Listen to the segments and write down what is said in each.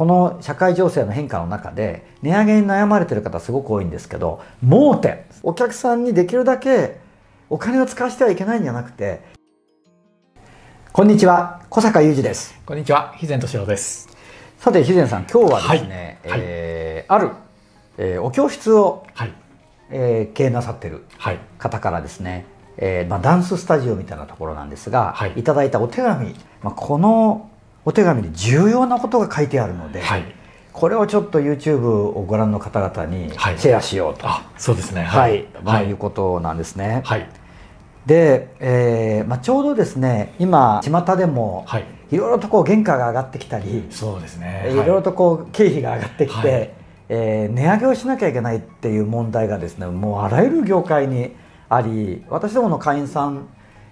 この社会情勢の変化の中で値上げに悩まれてる方すごく多いんですけど盲点お客さんにできるだけお金を使わせてはいけないんじゃなくてこんにちは小坂雄二ですこんにちは肥前敏郎ですさて肥前さん今日はですね、はい、えーはい、ある、えー、お教室を、はいえーあるえーお教室をはいえー経営なさってる方からですね、はい、えー、まあ、ダンススタジオみたいなところなんですが、はい、いただいたお手紙、まあ、このお手紙に重要なことが書いてあるので、はい、これをちょっと YouTube をご覧の方々にシェアしようと、はい、そうですねはい、はい、いうことなんですね。はい、で、えーまあ、ちょうどですね今巷でも、はいいろいろとこう原価が上がってきたりそうですね、い、ろいろとこう経費が上がってきて、はい、えー、値上げをしなきゃいけないっていう問題がですねもうあらゆる業界にあり私どもの会員さん、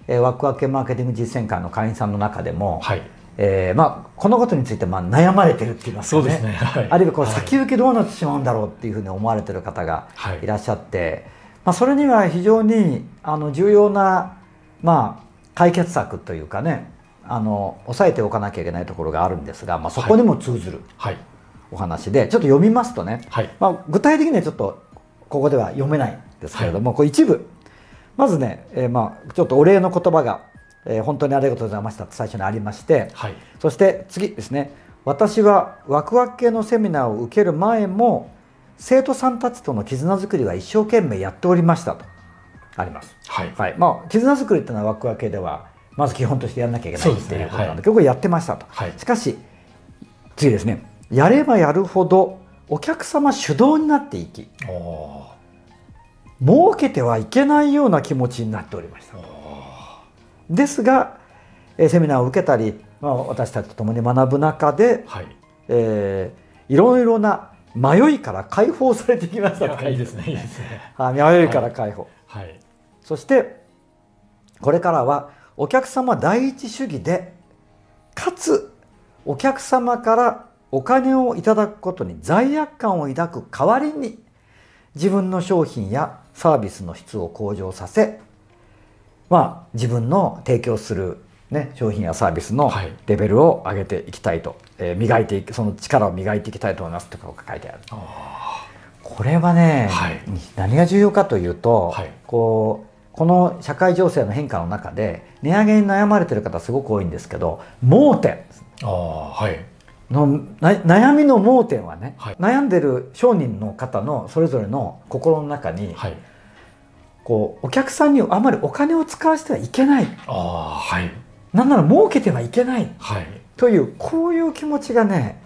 えー、ワクワクマーケティング実践会の会員さんの中でも、はいえー、まあこのことについてまあ悩まれてるっていいますかねすね、はい、あるいはこう先行きどうなってしまうんだろうっていうふうに思われてる方がいらっしゃって、はい、まあ、それには非常にあの重要な、まあ、解決策というかねあの抑えておかなきゃいけないところがあるんですが、まあ、そこにも通ずるお話で、ちょっと読みますとね、まあ、具体的にはちょっとここでは読めないんですけれども、こう一部まずね、えー、まあちょっとお礼の言葉がえー、本当にありがとうございましたと最初にありまして、はい、そして次ですね私はワクワク系のセミナーを受ける前も生徒さんたちとの絆づくりは一生懸命やっておりましたとあります、はい、はい、まあ、絆づくりっていうのはワクワク系ではまず基本としてやらなきゃいけない、とっていうことなんで結構、はい、やってましたと、しかし次ですねやればやるほどお客様主導になっていき儲けてはいけないような気持ちになっておりました。ですが、えー、セミナーを受けたり、まあ、私たちと共に学ぶ中で、はいえー、いろいろな迷いから解放されてきましたいいですねいいですね、迷いから解放、はい、はい、そしてこれからはお客様第一主義でかつお客様からお金をいただくことに罪悪感を抱く代わりに自分の商品やサービスの質を向上させまあ、自分の提供する、ね、商品やサービスのレベルを上げていきたいと、はい、えー、磨いていくその力を磨いていきたいと思いますとか書いてあるこれはね、はい、何が重要かというと、はい、こうこの社会情勢の変化の中で値上げに悩まれてる方すごく多いんですけど盲点あ、はい、の悩みの盲点はね、はい、悩んでる商人の方のそれぞれの心の中に、はいこうお客さんにあまりお金を使わせてはいけないあ、はい、なんなら儲けてはいけない、はい、というこういう気持ちがね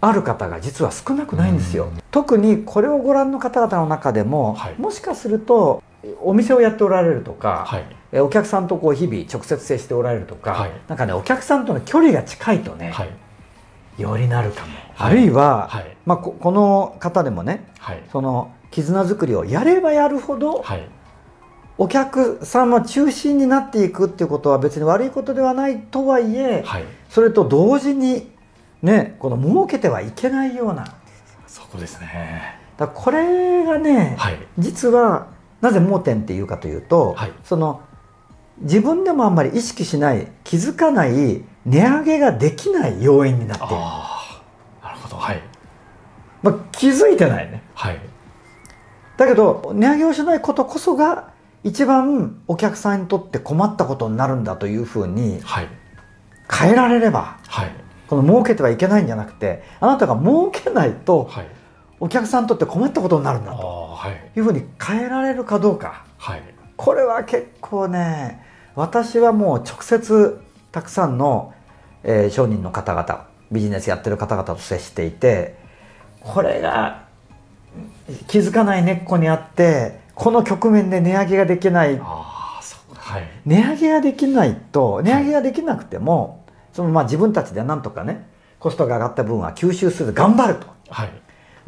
ある方が実は少なくないんですよ、特にこれをご覧の方々の中でも、はい、もしかするとお店をやっておられるとか、はい、お客さんとこう日々直接接しておられるとか、はい、なんかねお客さんとの距離が近いとね、はい、よりなるかも、あるいは、まあ、この方でもね、その絆くりをやればやるほど、はいお客様中心になっていくっていうことは別に悪いことではないとはいえ、はい、それと同時にねこの儲けてはいけないようなそこですねだこれがね、はい、実はなぜ盲点っていうかというと、はい、その自分でもあんまり意識しない気づかない値上げができない要因になっているなるほどはい、まあ、気づいてないね、はい、だけど値上げをしないことこそが一番お客さんにとって困ったことになるんだというふうに変えられれば、はい、この儲けてはいけないんじゃなくてあなたが儲けないとお客さんにとって困ったことになるんだというふうに変えられるかどうか、はい、これは結構ね私はもう直接たくさんの、えー、商人の方々ビジネスやってる方々と接していてこれが気づかない根っこにあってこの局面で値上げができないはい、値上げができないと値上げができなくても、はい、そのまあ自分たちでなんとかねコストが上がった分は吸収する頑張ると、はい、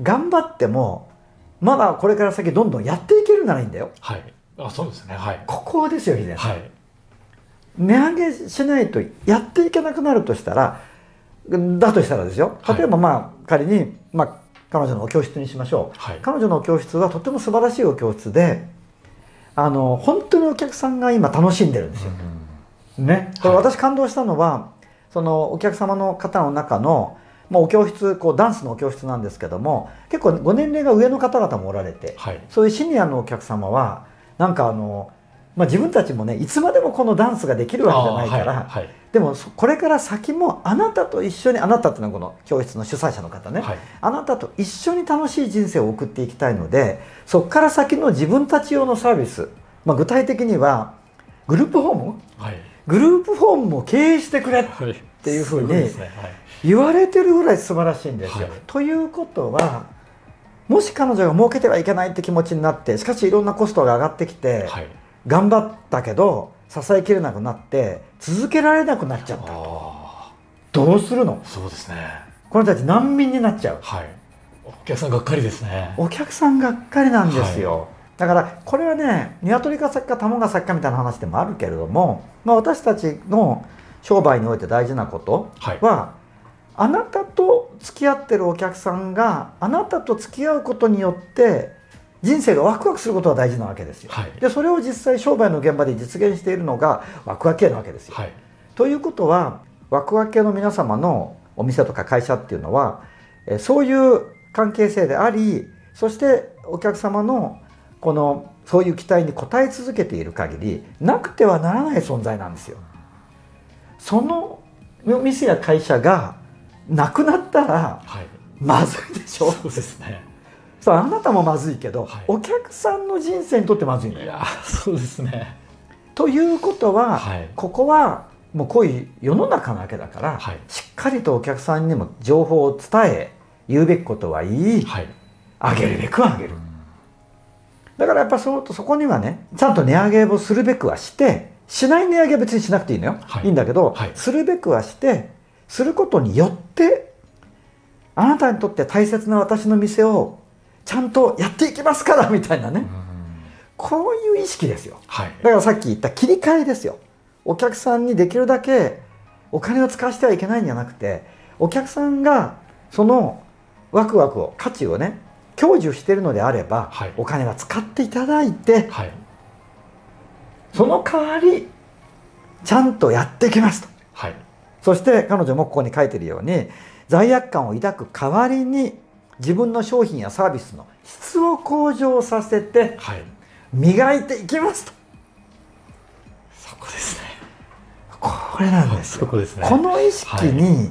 頑張ってもまだこれから先どんどんやっていけるならいいんだよはいあそうですねはいここですよ秀さん、はい、値上げしないとやっていけなくなるとしたらだとしたらですよ例えばまあ仮に、まあ彼女のお教室にしましょう、はい、彼女のお教室はとても素晴らしいお教室であの本当にお客さんが今楽しんでるんですよ、うん、ね、これ私感動したのは、そのお客様の方の中のまあ、お教室こうダンスのお教室なんですけども結構ご年齢が上の方々もおられて、はい、そういうシニアのお客様はなんかあのまあ、自分たちもねいつまでもこのダンスができるわけじゃないから、はいはい、でもこれから先もあなたと一緒にあなたっていうのはこの教室の主催者の方ね、はい、あなたと一緒に楽しい人生を送っていきたいのでそこから先の自分たち用のサービス、まあ、具体的にはグループホーム、グループホームも経営してくれっていうふうに言われてるぐらい素晴らしいんですよ。ということはもし彼女が儲けてはいけないって気持ちになってしかしいろんなコストが上がってきて。頑張ったけど支えきれなくなって続けられなくなっちゃったどうするのそうですねこの人たち難民になっちゃう、はい、お客さんがっかりですねお客さんがっかりなんですよ、はいだからこれはね鶏が先か卵が先かみたいな話でもあるけれども、まあ、私たちの商売において大事なことは、はい、あなたと付き合ってるお客さんがあなたと付き合うことによって人生がワクワクすることは大事なわけですよ、はい、でそれを実際商売の現場で実現しているのがワクワク系なわけですよ、はい、ということはワクワク系の皆様のお店とか会社っていうのはそういう関係性でありそしてお客様のこのそういう期待に応え続けている限りなくてはならない存在なんですよその店や会社がなくなったら、はい、まずいでしょ、そうですねそうあなたもまずいけど、はい、お客さんの人生にとってまずいの、ね、いやそうですね。ということは、はい、ここはもうこういう世の中なわけだから、はい、しっかりとお客さんにも情報を伝え言うべきことはいい、はい、あげるべくはあげる。だからやっぱそそこにはねちゃんと値上げをするべくはしてしない値上げは別にしなくていいのよ、はい、いいんだけど、はい、するべくはしてすることによってあなたにとって大切な私の店をちゃんとやっていきますからみたいなね、こういう意識ですよ、はい、だからさっき言った切り替えですよお客さんにできるだけお金を使わせてはいけないんじゃなくてお客さんがそのワクワクを価値をね享受しているのであれば、はい、お金は使っていただいて、はい、その代わりちゃんとやってきますと、はい、そして彼女もここに書いてるように罪悪感を抱く代わりに自分の商品やサービスの質を向上させて、磨いていきますと、はい、そこですねこれなんですよこです、ね、この意識に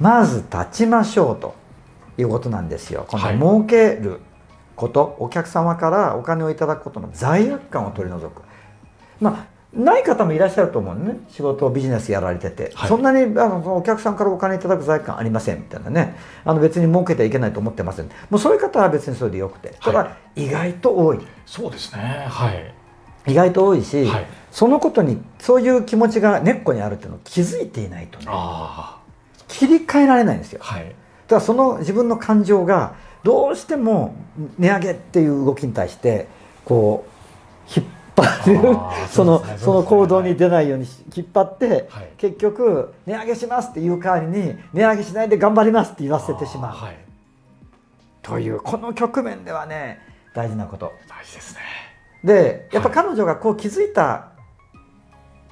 まず立ちましょうということなんですよ今度儲けること、お客様からお金をいただくことの罪悪感を取り除くまあない方もいらっしゃると思うね仕事ビジネスやられてて、はい、そんなにあのお客さんからお金いただく財産ありませんみたいなねあの別に儲けてはいけないと思ってませんもうそういう方は別にそれでよくて、ただ意外と多いそうですねはい意外と多いし、はい、そのことにそういう気持ちが根っこにあるっていうのを気づいていないとね切り替えられないんですよ、はい、だからその自分の感情がどうしても値上げっていう動きに対してこう引っ張るその、ね、その行動に出ないように引っ張って、はい、結局値上げしますって言う代わりに値上げしないで頑張りますって言わせてしまう、はい、というこの局面ではね大事なこと大事ですねでやっぱ彼女がこう気づいた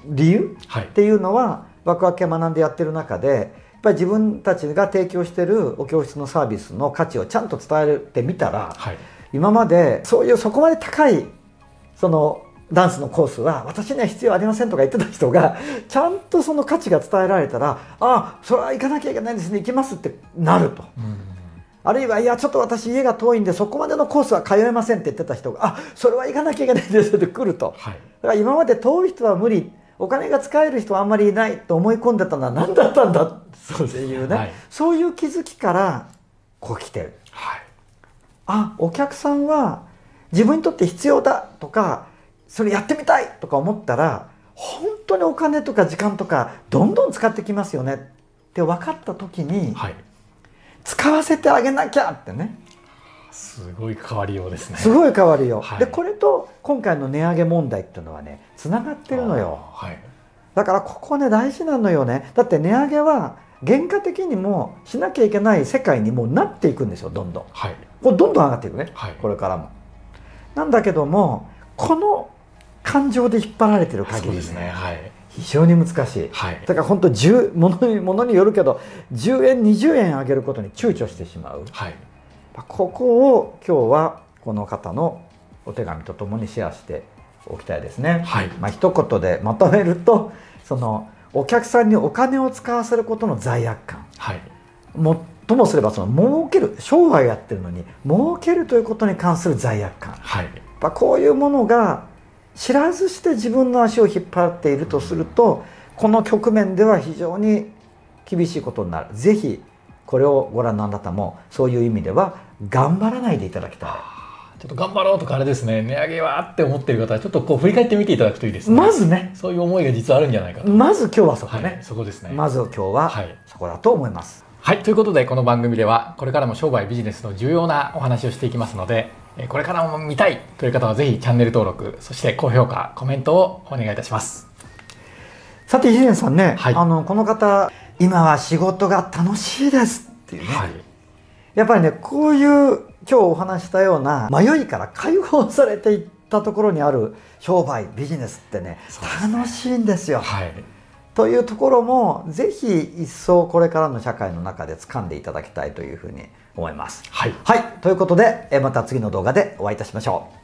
理由っていうのは、はい、ワクワク学んでやってる中でやっぱり自分たちが提供してるお教室のサービスの価値をちゃんと伝えてみたら、はい、今までそういうそこまで高いそのダンスのコースは私には必要ありませんとか言ってた人が ちゃんとその価値が伝えられたらああそれは行かなきゃいけないんですね行きますってなると、うん、あるいはいやちょっと私家が遠いんでそこまでのコースは通えませんって言ってた人があそれは行かなきゃいけないんですって来ると、はい、だから今まで遠い人は無理お金が使える人はあんまりいないと思い込んでたのは何だったんだっていうね、はい、そういう気づきからこう来てる。はい、あお客さんは自分にとって必要だとかそれやってみたいとか思ったら本当にお金とか時間とかどんどん使ってきますよねって分かった時に、はい、使わせてあげなきゃってねすごい変わりようですねすごい変わりよう、はい、でこれと今回の値上げ問題っていうのはねつながってるのよ、はい、だからここね大事なのよねだって値上げは原価的にもしなきゃいけない世界にもなっていくんですよどんどん、はい、こうどんどん上がっていくね、はい、これからもなんだけどもこの感情で引っ張られてる限り、ね、ですね、はい、非常に難しい、はい、だから本当ものにものによるけど10円20円上げることに躊躇してしまう、はい、ここを今日はこの方のお手紙とともにシェアしておきたいですね、はいまあ一言でまとめるとそのお客さんにお金を使わせることの罪悪感、はい、もともすればその儲ける商売やってるのに儲けるということに関する罪悪感、はい、こういうものが知らずして自分の足を引っ張っているとするとこの局面では非常に厳しいことになる是非これをご覧のあなたもそういう意味では頑張らないでいただきたい。ちょっと頑張ろうとかあれですね、値上げはって思ってる方は、ちょっとこう振り返ってみていただくといいですね。まずね。そういう思いが実はあるんじゃないかと。まず今日はそこね。はい、そこですね。まず今日はそこだと思います、はい。はい、ということでこの番組では、これからも商売ビジネスの重要なお話をしていきますので、これからも見たいという方はぜひチャンネル登録、そして高評価、コメントをお願いいたします。さて、集院さんね、はい、あの、この方、今は仕事が楽しいですっていうね。はい、やっぱりね、こういう今日お話したような迷いから解放されていったところにある商売、ビジネスってね、ね楽しいんですよ。はいというところもぜひ一層これからの社会の中で掴んでいただきたいというふうに思います。はい、はい、ということでまた次の動画でお会いいたしましょう。